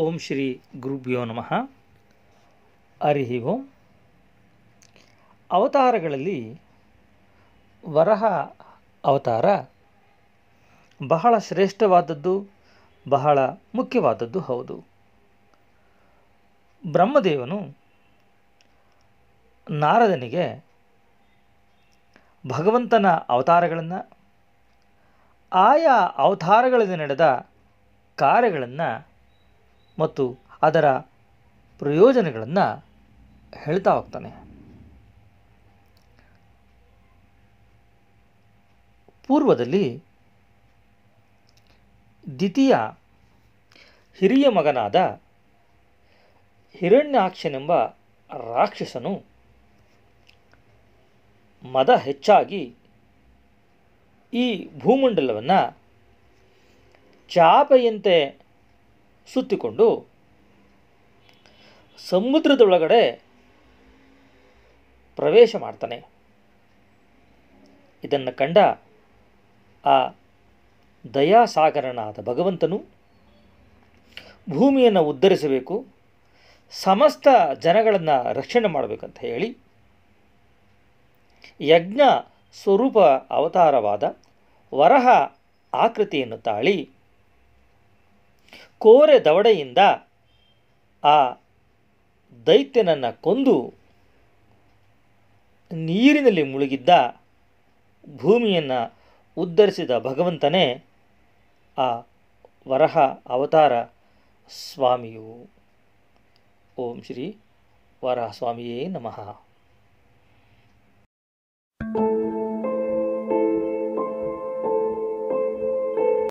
ಓಂ ಶ್ರೀ ಗುರುಭ್ಯೋ ನಮಃ ಹರಿ ಓಂ ಅವತಾರಗಳಲ್ಲಿ ವರಹ ಅವತಾರ ಬಹಳ ಶ್ರೇಷ್ಠವಾದದ್ದು ಬಹಳ ಮುಖ್ಯವಾದದ್ದು ಹೌದು ಬ್ರಹ್ಮದೇವನು ನಾರದನಿಗೆ ಭಗವಂತನ ಅವತಾರಗಳನ್ನು ಆಯಾ ಅವತಾರಗಳಲ್ಲಿ ನಡೆದ ಕಾರ್ಯಗಳನ್ನು ಮತ್ತು ಅದರ ಪ್ರಯೋಜನಗಳನ್ನು ಹೇಳ್ತಾ ಹೋಗ್ತಾನೆ ಪೂರ್ವದಲ್ಲಿ ದ್ವಿತೀಯ ಹಿರಿಯ ಮಗನಾದ ಹಿರಣ್ಯಾಕ್ಷನೆಂಬ ರಾಕ್ಷಸನು ಮದ ಹೆಚ್ಚಾಗಿ ಈ ಭೂಮಂಡಲವನ್ನು ಚಾಪೆಯಂತೆ ಸುತ್ತಿಕೊಂಡು ಸಮುದ್ರದೊಳಗಡೆ ಪ್ರವೇಶ ಮಾಡ್ತಾನೆ ಇದನ್ನು ಕಂಡ ಆ ದಯಾಸಾಗರನಾದ ಭಗವಂತನು ಭೂಮಿಯನ್ನು ಉದ್ಧರಿಸಬೇಕು ಸಮಸ್ತ ಜನಗಳನ್ನು ರಕ್ಷಣೆ ಮಾಡಬೇಕಂತ ಹೇಳಿ ಯಜ್ಞ ಸ್ವರೂಪ ಅವತಾರವಾದ ವರಹ ಆಕೃತಿಯನ್ನು ತಾಳಿ ಕೋರೆ ದವಡೆಯಿಂದ ಆ ದೈತ್ಯನನ್ನು ಕೊಂದು ನೀರಿನಲ್ಲಿ ಮುಳುಗಿದ್ದ ಭೂಮಿಯನ್ನು ಉದ್ಧರಿಸಿದ ಭಗವಂತನೇ ಆ ವರಹ ಅವತಾರ ಸ್ವಾಮಿಯು ಓಂ ಶ್ರೀ ವರಹ ಸ್ವಾಮಿಯೇ ನಮಃ